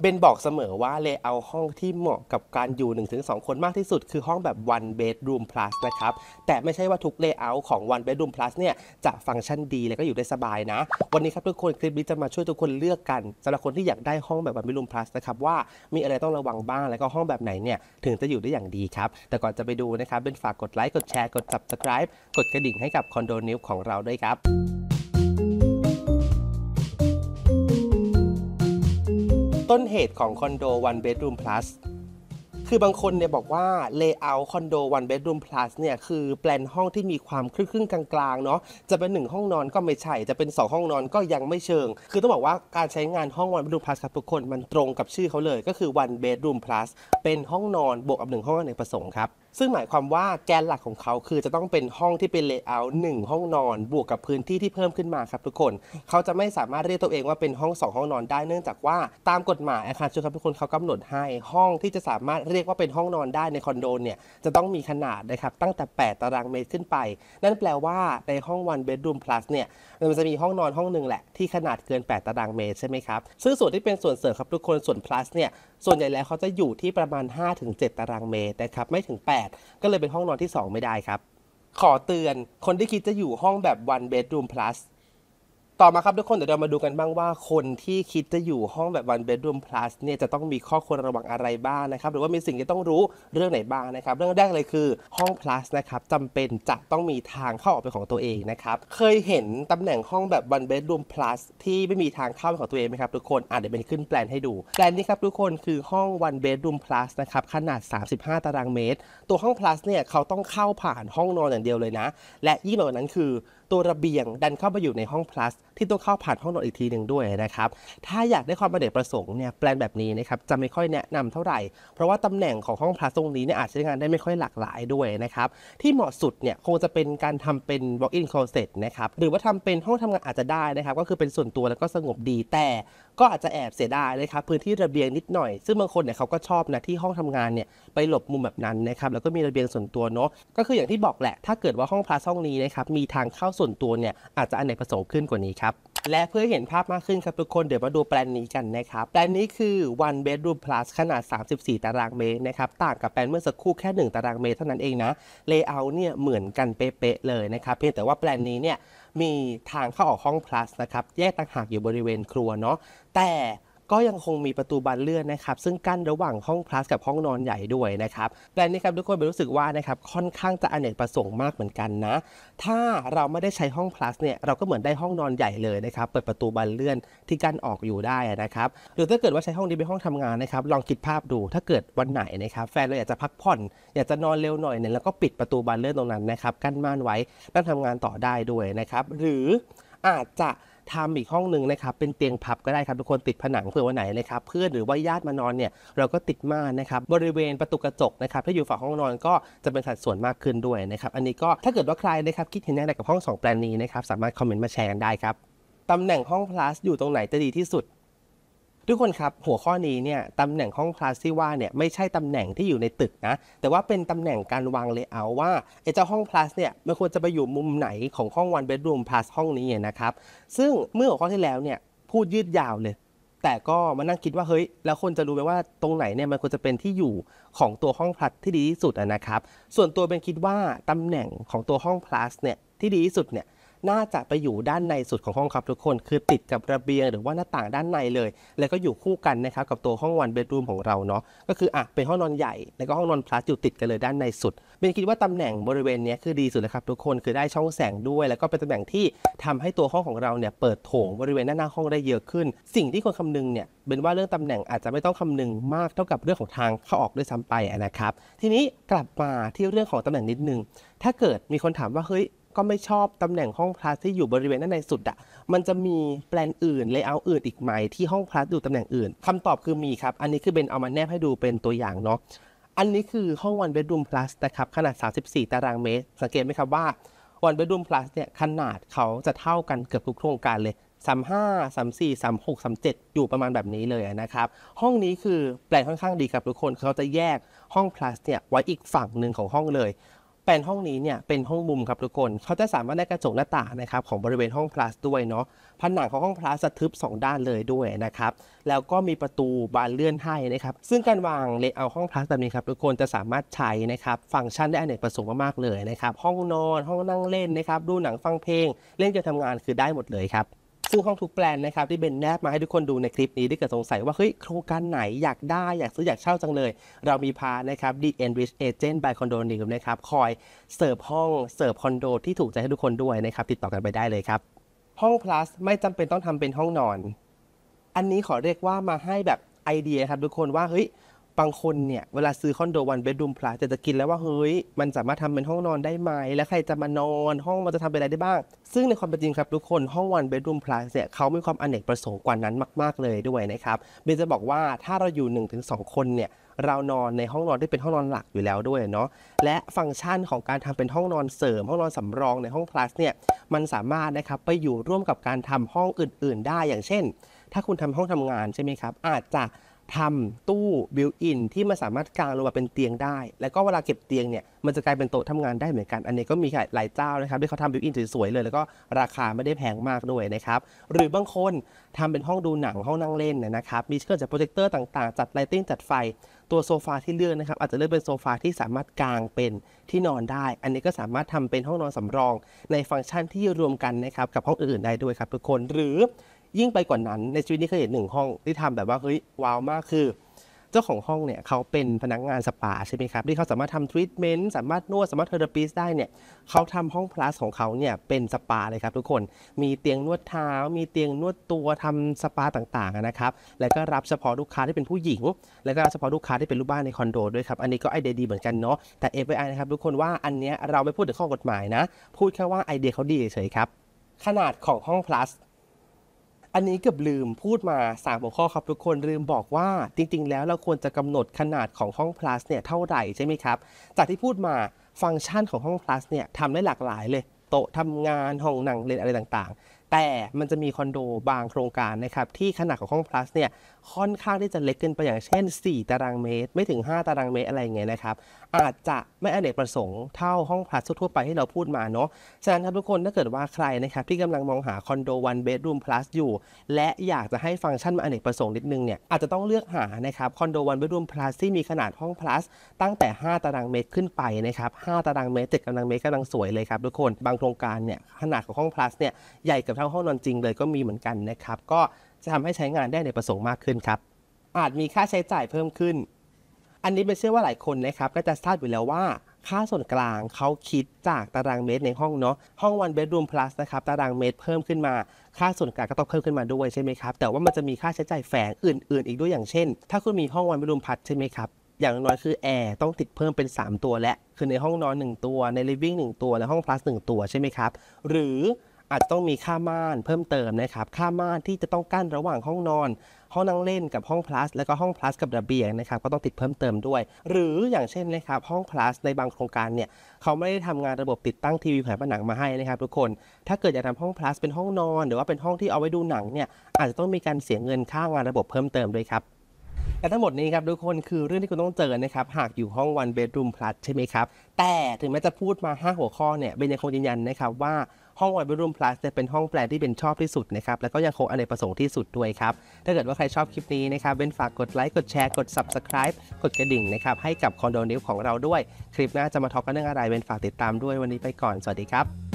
เบนบอกเสมอว่าเลเยอร์ห้องที่เหมาะกับการอยู่ 1-2 คนมากที่สุดคือห้องแบบ one bedroom plus นะครับแต่ไม่ใช่ว่าทุกเลเยอร์ของ one bedroom plus เนี่ยจะฟังก์ชันดีและก็อยู่ได้สบายนะ วันนี้ครับทุกคนคลิปนี้จะมาช่วยทุกคนเลือกกันสำหรับคนที่อยากได้ห้องแบบ one bedroom plus นะครับว่ามีอะไรต้องระวังบ้างแล้วก็ห้องแบบไหนเนี่ยถึงจะอยู่ได้อย่างดีครับ แต่ก่อนจะไปดูนะครับเบนฝากกดไลค์กดแชร์กด subscribe กดกระดิ่งให้กับคอนโดนิวของเราด้วยครับต้นเหตุของคอนโด1 n e bedroom plus คือบางคนเนี่ยบอกว่า layout คอนโด1 n e bedroom plus เนี่ย คือแปลนห้องที่มีความครึ่งๆกลาง ๆ เนาะ จะเป็น 1 ห้องนอนก็ไม่ใช่ จะเป็น 2 ห้องนอนก็ยังไม่เชิง คือต้องบอกว่าการใช้งานห้อง1 n e bedroom plus ครับทุกคนมันตรงกับชื่อเขาเลย ก็คือ1 n e bedroom plus เป็นห้องนอนบวกกับ 1 ห้องในประสงค์ครับซึ่งหมายความว่าแกนหลักของเขาคือจะต้องเป็นห้องที่เป็นเลเยอร์หนึ่งห้องนอน บวกกับพื้นที่ที่เพิ่มขึ้นมาครับทุกคนเขาจะไม่สามารถเรียกตัวเองว่าเป็นห้อง 2 ห้องนอนได้เนื่องจากว่า ตามกฎหมายอาคารชุดครับทุกคนเขากำหนดให้ห้องที่จะสามารถเรียกว่าเป็นห้องนอนได้ในคอนโดเนี่ยจะต้องมีขนาดนะครับตั้งแต่ 8 ตารางเมตรขึ้นไป นั่นแปลว่าในห้องวันเบดรูมพลัสเนี่ยมันจะมีห้องนอนห้องหนึ่งแหละที่ขนาดเกิน8ตารางเมตรใช่ไหมครับซึ่งส่วนที่เป็นส่วนเสริมครับทุกคนส่วน plus เนี่ยส่วนใหญ่แล้วเขาจะอยู่ที่ประมาณ 5-7ตารางเมตรนะครับไม่ถึง8 8ก็เลยเป็นห้องนอนที่ 2 ไม่ได้ครับ ขอเตือนคนที่คิดจะอยู่ห้องแบบ one bedroom plus ต่อมาครับทุกคนเดี๋ยวเรามาดูกันบ้างว่า คนที่คิดจะอยู่ห้องแบบวันเบดรูมพลัสเนี่ยจะต้องมีข้อควรระวังอะไรบ้างนะครับหรือว่ามีสิ่งที่ต้องรู้เรื่องไหนบ้างนะครับเรื่องแรกเลยคือห้องพลัสนะครับจำเป็นจะต้องมีทางเข้าออกเป็นของตัวเองนะครับเคยเห็นตำแหน่งห้องแบบวันเบดรูมพลัสที่ไม่มีทางเข้าเป็นของตัวเองไหมครับทุกคนอาจจะเป็นขึ้นแปลนให้ดูแปลนนี้ครับทุกคนคือห้องวันเบดรูมพลัสนะครับขนาด 35 ตารางเมตร ตัวห้องพลัสเนี่ยเขาต้องเข้าผ่านห้องนอนอย่างเดียวเลยนะ และยิ่งกว่านั้นคือตัวระเบียงดันเข้ามาอยู่ในห้องพลัสที่ต้องเข้าผ่านห้องนอนอีกทีหนึ่งด้วยนะครับ ถ้าอยากได้ความประเด็จประสงค์เนี่ยแปลนแบบนี้นะครับจะไม่ค่อยแนะนำเท่าไหร่ เพราะว่าตำแหน่งของห้องพลัสตรงนี้เนี่ยอาจใช้งานได้ไม่ค่อยหลากหลายด้วยนะครับ ที่เหมาะสุดเนี่ยคงจะเป็นการทำเป็น walk-in closet นะครับ หรือว่าทำเป็นห้องทำงานอาจจะได้นะครับก็คือเป็นส่วนตัวแล้วก็สงบดีแต่ก็อาจจะแอบเสียดายเลยครับพื้นที่ระเบียงนิดหน่อย ซึ่งบางคนเนี่ยเขาก็ชอบนะที่ห้องทำงานเนี่ย ไปหลบมุมแบบนั้นนะครับแล้วก็มีระเบียงส่วนตัวเนาะก็คืออย่างที่บอกแหละถ้าเกิดว่าห้องพลาสห้องนี้นะครับมีทางเข้าส่วนตัวเนี่ยอาจจะอันไหนผสมขึ้นกว่านี้ครับและเพื่อเห็นภาพมากขึ้นครับทุกคนเดี๋ยวมาดูแปลนนี้กันนะครับแปลนนี้คือ one bedroom plus ขนาด 34 ตารางเมตรนะครับต่างกับแปลนเมื่อสักครู่แค่ 1 ตารางเมตรเท่านั้นเองนะเลเยอร์เนี่ยเหมือนกันเป๊ะเลยนะครับเพียงแต่ว่าแปลนนี้เนี่ยมีทางเข้าออกห้อง plus นะครับแยกต่างหากอยู่บริเวณครัวเนาะแต่ก็ยังคงมีประตูบานเลื่อนนะครับซึ่งกั้นระหว่างห้องคลาสกับห้องนอนใหญ่ด้วยนะครับแต่นี่ครับทุกคนไปรู้สึกว่านะครับค่อนข้างจะอเนกประสงค์มากเหมือนกันนะ ถ้าเราไม่ได้ใช้ห้องคลาสเนี่ยเราก็เหมือนได้ห้องนอนใหญ่เลยนะครับเปิดประตูบานเลื่อนที่กั้นออกอยู่ได้นะครับหรือถ้าเกิดว่าใช้ห้องนี้เป็นห้องทำงานนะครับลองคิดภาพดูถ้าเกิดวันไหนนะครับแฟนเราอยากจะพักผ่อนอยากจะนอนเร็วหน่อยเนี่ยแล้วก็ปิดประตูบานเลื่อนตรงนั้นนะครับกั้นม่านไว้แั้งทำงานต่อได้ด้วยนะครับหรืออาจจะทำอีกห้องหนึ่งนะครับเป็นเตียงพับก็ได้ครับ ทุกคนติดผนังเผื่อวันไหนนะครับเพื่อนหรือว่าญาติมานอนเนี่ยเราก็ติดม่านนะครับบริเวณประตูกระจกนะครับถ้าอยู่ฝั่งห้องนอนก็จะเป็นสัดส่วนมากขึ้นด้วยนะครับอันนี้ก็ถ้าเกิดว่าใครนะครับคิดเห็นอยังไรกับห้อง 2 แปลนนี้นะครับสามารถคอมเมนต์มาแชร์กันได้ครับ ตำแหน่งห้องพลัสอยู่ตรงไหนจะดีที่สุดทุกคนครับหัวข้อนี้เนี่ยตำแหน่งห้องคลาสที่ว่าเนี่ยไม่ใช่ตำแหน่งที่อยู่ในตึกนะแต่ว่าเป็นตำแหน่งการวางเลเยอร์ว่าไอ้เจ้าห้องคลาสเนี่ยมันควรจะไปอยู่มุมไหนของห้องวันเบดรูมพลาสห้องนี้นะครับซึ่งเมื่อหัวข้อที่แล้วเนี่ยพูดยืดยาวเลย แต่ก็มานั่งคิดว่าเฮ้ย แล้วคนจะรู้ไหมว่าตรงไหนเนี่ยมันควรจะเป็นที่อยู่ของตัวห้องพลัสที่ดีที่สุดนะครับส่วนตัวเป็นคิดว่าตำแหน่งของตัวห้องพลัสเนี่ยที่ดีที่สุดเนี่ยน่าจะไปอยู่ด้านในสุดของห้องครับทุกคนคือติดกับระเบียง หรือว่าหน้าต่างด้านในเลยแล้วก็อยู่คู่กันนะครับกับตัวห้องวันเบดรูมของเราเนาะก็คืออ่ะเป็นห้องนอนใหญ่แล้วก็ห้องนอนพลัสอยู่ติดกันเลยด้านในสุดเป็นคิดว่าตำแหน่งบริเวณนี้คือดีสุดเลยครับทุกคนคือได้ช่องแสงด้วย แล้วก็เป็นตำแหน่งที่ทำให้ตัวห้องของเราเนี่ยเปิดโถงบริเวณหน้าหน้าห้องได้เยอะขึ้น สิ่งที่ควรคำนึงเนี่ยเป็นว่าเรื่องตำแหน่งอาจจะไม่ต้องคำนึงมากเท่ากับเรื่องของทางเข้าออกด้วยซ้ำไปนะครับ ทีนี้กลับมาที่เรื่องของตำแหน่งนิดนึง ถ้าเกิดมีคนถามว่าเฮ้ยก็ไม่ชอบตำแหน่งห้องพลาสที่อยู่บริเวณด้านในสุดอะมันจะมีแปลนอื่นเลเยอร์อื่นอีกไหมที่ห้องพลาสอยู่ตำแหน่งอื่นคำตอบคือมีครับ อันนี้คือเป็นเอามาแนบให้ดูเป็นตัวอย่างเนาะอันนี้คือห้องวันเบดรูมพลัสนะครับขนาด 34 ตารางเมตร สังเกตไหมครับว่าวันเบดรูมพลัสเนี่ยขนาดเขาจะเท่ากันเกือบทุกโครงการเลย 35 34 36 37 อยู่ประมาณแบบนี้เลยนะครับห้องนี้คือแปลนค่อนข้างดีครับทุกคน เขาจะแยกห้องพลัสเนี่ยไว้อีกฝั่งหนึ่งของห้องเลยแปลนห้องนี้เนี่ยเป็นห้องมุมครับทุกคนเขาจะสามารถได้กระจกหน้าต่างนะครับของบริเวณห้องพลัสด้วยเนาะผนังของห้องพลัสะทึบ2ด้านเลยด้วยนะครับแล้วก็มีประตูบานเลื่อนให้นะครับซึ่งการวางเลเยอร์ห้องพลัสแบบนี้ครับทุกคนจะสามารถใช้นะครับฟังก์ชันได้อเนกประสงค์มากๆเลยนะครับห้องนอนห้องนั่งเล่นนะครับดูหนังฟังเพลง เล่นเะททำงานคือได้หมดเลยครับซึ่งห้องทุกแปลนนะครับที่เบนแนบมาให้ทุกคนดูในคลิปนี้ถ้าเกิดสงสัยว่าเฮ้ยโครงการไหนอยากได้อยากซื้ออยากเช่าจังเลย เรามีพานะครับ The Enrich Agent by Condo New นะครับคอยเสิร์ฟห้องเสิร์ฟคอนโดที่ถูกใจให้ทุกคนด้วยนะครับติดต่อกันไปได้เลยครับ ห้อง plus ไม่จำเป็นต้องทำเป็นห้องนอน อันนี้ขอเรียกว่ามาให้แบบไอเดียครับทุกคนว่าเฮ้ยบางคนเนี่ยเวลาซื้อคอนโดวันเบดรูมพลัสแต่จะกินแล้วว่าเฮ้ย มันสามารถทำเป็นห้องนอนได้ไหมแล้วใครจะมานอนห้องมันจะทำเป็นอะไรได้บ้าง ซึ่งในความเป็นจริงครับทุกคนห้องวันเบดรูมพลัสเนี่ยเขามีความอเนกประสงค์กว่านั้นมาก ๆ เลยด้วยนะครับเบนจะบอกว่าถ้าเราอยู่ 1-2 คนเนี่ยเรานอนในห้องนอนที่เป็นห้องนอนหลักอยู่แล้วด้วยเนาะและฟังก์ชันของการทำเป็นห้องนอนเสริม ห้องนอนสำรองในห้องพลัสเนี่ยมันสามารถนะครับไปอยู่ร่วมกับการทำห้องอื่น ๆ ได้อย่างเช่น ถ้าคุณทำห้องทำงานใช่ไหมครับอาจจะทำตู้บิวอินที่มันสามารถกางลงมาเป็นเตียงได้ แล้วก็เวลาเก็บเตียงเนี่ยมันจะกลายเป็นโต๊ะทำงานได้เหมือนกัน อันนี้ก็มีหลายเจ้านะครับที่เขาทำบิวอินสวยๆเลย แล้วก็ราคาไม่ได้แพงมากด้วยนะครับหรือบางคนทำเป็นห้องดูหนังห้องนั่งเล่นนะครับมีเครื่องจัดโปรเจคเตอร์ต่างๆจัดไลติ้งจัดไฟตัวโซฟาที่เลือกนะครับ อาจจะเลือกเป็นโซฟาที่สามารถกางเป็นที่นอนได้ อันนี้ก็สามารถทำเป็นห้องนอนสำรอง ในฟังก์ชันที่รวมกันนะครับกับห้องอื่นๆได้ด้วยครับ ทุกคนหรือยิ่งไปกว่านั้นในชีวิตนี้เคยเห็นหนึ่งห้องที่ทำแบบว่าเฮ้ยว้าวมากคือ เจ้าของห้องเนี่ยเขาเป็นพนักงานสปา ใช่ไหมครับ ที่เขาสามารถทำทรีทเมนต์สามารถนวดสามารถเทอราปิสได้เนี่ยเขาทำห้องพลัสของเขาเนี่ยเป็นสปาเลยครับทุกคนมีเตียงนวดเท้า มีเตียงนวดตัวทำสปาต่างๆนะครับแล้วก็รับเฉพาะลูกค้าที่เป็นผู้หญิง แล้วก็รับเฉพาะลูกค้าที่เป็นลูกบ้านในคอนโดด้วยครับอันนี้ก็ไอเดียดีเหมือนกันเนาะแต่เอฟไอนะครับทุกคนว่าอันเนี้ยเราไม่พูดถึงข้อกฎหมายนะ พูดแค่ว่าไอเดียเขาดีเฉยครับขนาดของห้องพลัสอันนี้เกือบลืมพูดมา3หัวข้อครับทุกคน ลืมบอกว่าจริงๆ แล้วเราควรจะกำหนดขนาดของห้อง plus เนี่ยเท่าไหร่ใช่ไหมครับ จากที่พูดมาฟังก์ชันของห้อง plus เนี่ยทำได้หลากหลายเลย โต๊ะทำงานห้องนั่งเล่นอะไรต่างๆแต่มันจะมีคอนโดบางโครงการนะครับที่ขนาดของห้องพลัสเนี่ยค่อนข้างที่จะเล็กเกินไปอย่างเช่น4 ตารางเมตร ไม่ถึง 5 ตารางเมตรอะไรอย่างเงี้ยนะครับอาจจะไม่อเนกประสงค์ เท่าห้องพลัสทั่วไปที่เราพูดมาเนาะฉะนั้นครับทุกคนถ้าเกิดว่าใครนะครับที่กำลังมองหาคอนโดวันเบดรูมพลัสอยู่ และอยากจะให้ฟังก์ชันมาอเนกประสงค์นิดนึงเนี่ยอาจจะต้องเลือกหานะครับคอนโดวันเบดรูมพลัสที่มีขนาดห้องพลัสตั้งแต่ 5 ตารางเมตรขึ้นไปนะครับ5ตารางเมตรเจ็ดกำลังเมตรกำลังสวยเลยครับทุกคนบางโครงการเนี่ยขนาดของห้องพลัสเนี่ยใหญ่กับทั้งห้องนอนจริงเลยก็มีเหมือนกันนะครับ ก็จะทำให้ใช้งานได้ในประสงค์มากขึ้นครับ อาจมีค่าใช้จ่ายเพิ่มขึ้น อันนี้เป็นเชื่อว่าหลายคนนะครับก็จะทราบอยู่แล้วว่าค่าส่วนกลางเขาคิดจากตารางเมตรในห้องเนาะห้องวันเบดรูมพลัสนะครับตารางเมตรเพิ่มขึ้นมาค่าส่วนกลางก็ต้องเพิ่มขึ้นมาด้วยใช่ไหมครับแต่ว่ามันจะมีค่าใช้จ่ายแฝงอื่นๆ อีกด้วยอย่างเช่นถ้าคุณมีห้องวันเบดรูมพลัสใช่ไหมครับอย่างน้อยคือแอร์ต้องติดเพิ่มเป็น3 ตัวและ คือในห้องนอน 1 ตัวในลิฟวิ่งหตัวในห้องพลัส1ตัวใช่ไหมครับหรืออาจจะต้องมีค่าม่านเพิ่มเติมนะครับค่าม่านที่จะต้องกั้นระหว่างห้องนอน ห้องนั่งเล่นกับห้องพลัสแล้วก็ห้องพลัสกับระเบียงนะครับก็ต้องติดเพิ่มเติมด้วย หรืออย่างเช่นนะครับห้องพลัสในบางโครงการเนี่ยเขาไม่ได้ทำงานระบบติดตั้งทีวีแผ่นผนังมาให้นะครับทุกคนถ้าเกิดจะทำห้องพลัสเป็นห้องนอนหรือว่าเป็นห้องที่เอาไว้ดูหนังเนี่ยอาจจะต้องมีการเสียเงินค่างานระบบเพิ่มเติมด้วยครับและทั้งหมดนี้ครับทุกคนคือเรื่องที่คุณต้องเจอนะครับหากอยู่ห้องวันเบดรูมพล l สใช่ไหมครับแต่ถึงแม้จะพูดมา 5 หัวข้อเนี่ยเบนยังคงยืนยันนะครับว่าห้องไอ b e r o o ร Plus เนี่เป็นห้องแปลที่เป็นชอบที่สุดนะครับ แล้วก็ยังคงอเนกประสงค์ที่สุดด้วยครับ ถ้าเกิดว่าใครชอบคลิปนี้นะครับเป็นฝากกดไลค์กดแชร์กด Subscribe กดกระดิ่งนะครับ ให้กับคอนโดนิวของเราด้วย คลิปหน้าจะมาทอล์กกันเรื่องอะไรเป็นฝากติดตามด้วยวันนี้ไปก่อนสวัสดีครับ